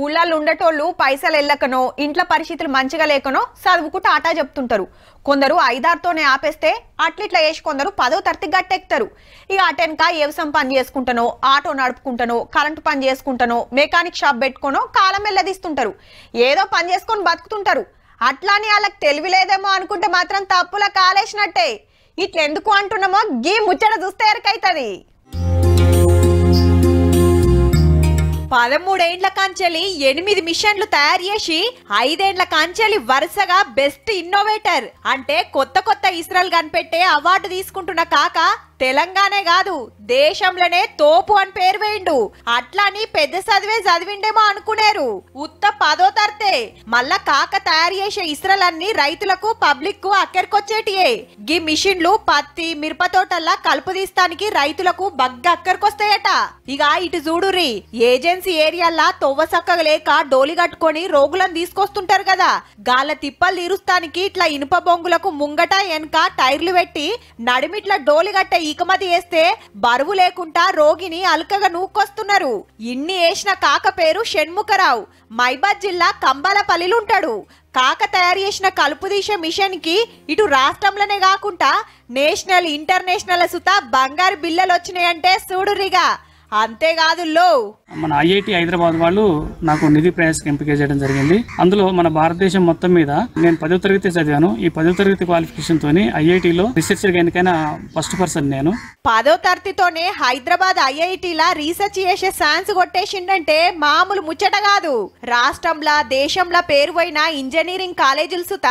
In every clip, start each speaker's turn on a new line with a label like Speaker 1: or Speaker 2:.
Speaker 1: ఊళ్ళల్లో ఉండేటోళ్ళు పైసలు వెళ్ళకనో ఇంట్లో పరిస్థితులు మంచిగా లేకనో చదువుకుంటూ ఆటా చెప్తుంటారు కొందరు ఐదారుతోనే ఆపేస్తే అట్లిట్లా వేసి కొందరు పదో తరతి గట్టెక్తారు ఇక అటెనక వ్యవసాయం పని చేసుకుంటానో ఆటో నడుపుకుంటానో కరెంటు పని చేసుకుంటానో మెకానిక్ షాప్ పెట్టుకోనో కాలం వెళ్ళదీస్తుంటారు ఏదో పని చేసుకొని బతుకుతుంటారు అట్లానే వాళ్ళకి తెలివి లేదేమో అనుకుంటే మాత్రం తప్పుల కాలేసినట్టే ఇట్లెందుకు అంటున్నామో గీ ముచ్చట చూస్తే ఎరకైతుంది పదమూడేండ్ల కాంచెలి ఎనిమిది మిషన్లు తయారు చేసి ఐదేండ్ల కాంచెలి వరుసగా బెస్ట్ ఇన్నోవేటర్ అంటే కొత్త కొత్త ఇస్రాల్ కనిపెట్టే అవార్డు తీసుకుంటున్న కాక తెలంగాణే కాదు దేశంలోనే తోపు అని పేరు వేయిండు నీ పెద్ద చదివే చదివిండేమో అనుకునేరు ఉత్త పదో తర్తే మళ్ళా కాక తయారు చేసే ఇస్రలన్నీ రైతులకు పబ్లిక్ కు అక్కరికొచ్చేటియే గీ మిషన్లు పత్తి మిరప తోటల్లా కలుపు తీస్తానికి రైతులకు బగ్గ అక్కరికొస్తాయట ఇక ఇటు చూడురి ఏజెన్సీ ఏరియాల్లా తొవ్వ చక్కగా లేక డోలి కట్టుకొని రోగులను తీసుకొస్తుంటారు కదా గాల తిప్పలు తీరుస్తానికి ఇట్లా ఇనుప బొంగులకు ముంగట వెనక టైర్లు పెట్టి నడిమిట్ల డోలి కట్టే ఈకమతి వేస్తే బరువు లేకుండా రోగిని అల్కగా నూక్కొస్తున్నారు ఇన్ని వేసిన కాక పేరు షణ్ముఖరావు మైబాద్ జిల్లా కంబాలపల్లిలుంటాడు కాక తయారు చేసిన కలుపు తీసే కి ఇటు రాష్ట్రంలోనే కాకుండా నేషనల్ ఇంటర్నేషనల్ సుత బంగారు బిల్లలు వచ్చినాయంటే సూడురిగా అంతేకాదు లో మన ఐఐటి హైదరాబాద్ వాళ్ళు నాకు నిధి ప్రయాస్ ఎంపిక చేయడం జరిగింది అందులో మన భారతదేశం మొత్తం మీద నేను పదవ తరగతి చదివాను ఈ పదవ తరగతి క్వాలిఫికేషన్ తోని ఐఐటిలో రీసెర్చ్ ఎన్నికైన ఫస్ట్ పర్సన్ నేను పదవ తరగతితోనే హైదరాబాద్ ఐఐటిలా రీసెర్చ్ చేసే ఛాన్స్ కొట్టేసిండంటే మామూలు ముచ్చట కాదు రాష్ట్రంలా దేశంలా పేరు ఇంజనీరింగ్ కాలేజీలు సుత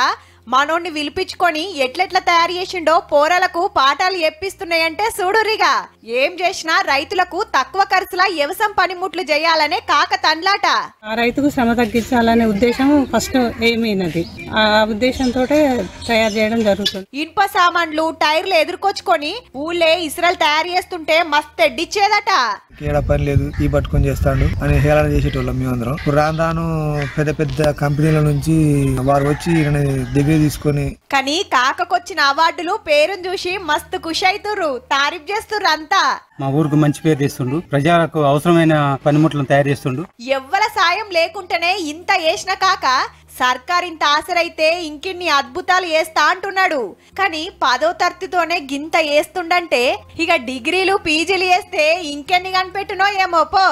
Speaker 1: మనోడిని విలిపించుకొని ఎట్లెట్లా తయారు చేసిండో పోరలకు పాఠాలు ఎప్పిస్తున్నాయంటే సూడురిగా ఏం చేసినా రైతులకు తక్కువ ఖర్చులా వ్యవసాయం పనిముట్లు చేయాలనే కాక తండ్లాట ఆ రైతుకు శ్రమ తగ్గించాలనే ఉద్దేశం ఫస్ట్ ఏమైనది ఆ ఉద్దేశంతో తయారు చేయడం జరుగుతుంది ఇనుప సామాన్లు టైర్లు ఎదుర్కొచ్చుకొని ఊళ్ళే ఇస్రాల్ తయారు చేస్తుంటే మస్తు ఎడ్డిచ్చేదట ఏడా పని లేదు ఈ పట్టుకొని చేస్తాడు అని హేళన చేసేటోళ్ళం మేమందరం రాను రాను పెద్ద పెద్ద కంపెనీల నుంచి వారు వచ్చి డిగ్రీ తీసుకొని కానీ కాకకొచ్చిన అవార్డులు పేరును చూసి మస్తు ఖుషి అవుతుర్రు తారీఫ్ చేస్తుర్రు అంతా మా ఊరికి మంచి పేరు తెస్తుండు ప్రజలకు అవసరమైన పనిముట్లను తయారు చేస్తుండు ఎవ్వల సాయం లేకుంటేనే ఇంత వేసిన కాక సర్కార్ ఇంత ఆసరైతే ఇంకిన్ని అద్భుతాలు వేస్తా అంటున్నాడు కానీ పదో తరగతితోనే గింత వేస్తుండంటే ఇక డిగ్రీలు పీజీలు వేస్తే ఇంకెన్ని కనిపెట్టునో ఏమో పో